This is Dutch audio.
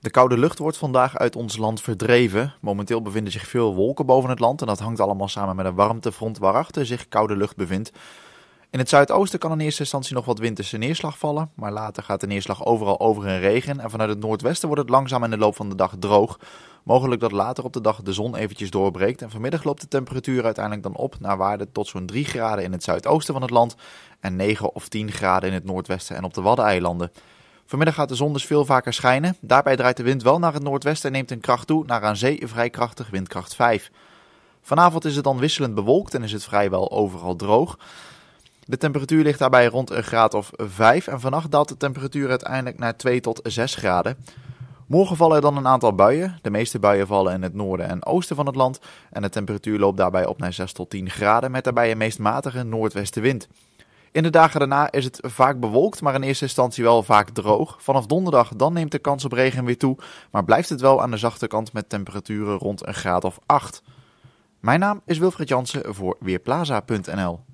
De koude lucht wordt vandaag uit ons land verdreven. Momenteel bevinden zich veel wolken boven het land en dat hangt allemaal samen met een warmtefront waarachter zich koude lucht bevindt. In het zuidoosten kan in eerste instantie nog wat winterse neerslag vallen, maar later gaat de neerslag overal over in regen en vanuit het noordwesten wordt het langzaam in de loop van de dag droog. Mogelijk dat later op de dag de zon eventjes doorbreekt en vanmiddag loopt de temperatuur uiteindelijk dan op naar waarde tot zo'n 3 graden in het zuidoosten van het land en 9 of 10 graden in het noordwesten en op de Waddeneilanden. Vanmiddag gaat de zon dus veel vaker schijnen. Daarbij draait de wind wel naar het noordwesten en neemt een kracht toe naar aan zee vrij krachtig windkracht 5. Vanavond is het dan wisselend bewolkt en is het vrijwel overal droog. De temperatuur ligt daarbij rond een graad of 5 en vannacht daalt de temperatuur uiteindelijk naar 2 tot 6 graden. Morgen vallen er dan een aantal buien. De meeste buien vallen in het noorden en oosten van het land en de temperatuur loopt daarbij op naar 6 tot 10 graden met daarbij een meest matige noordwestenwind. In de dagen daarna is het vaak bewolkt, maar in eerste instantie wel vaak droog. Vanaf donderdag dan neemt de kans op regen weer toe, maar blijft het wel aan de zachte kant met temperaturen rond een graad of 8. Mijn naam is Wilfried Jansen voor Weerplaza.nl.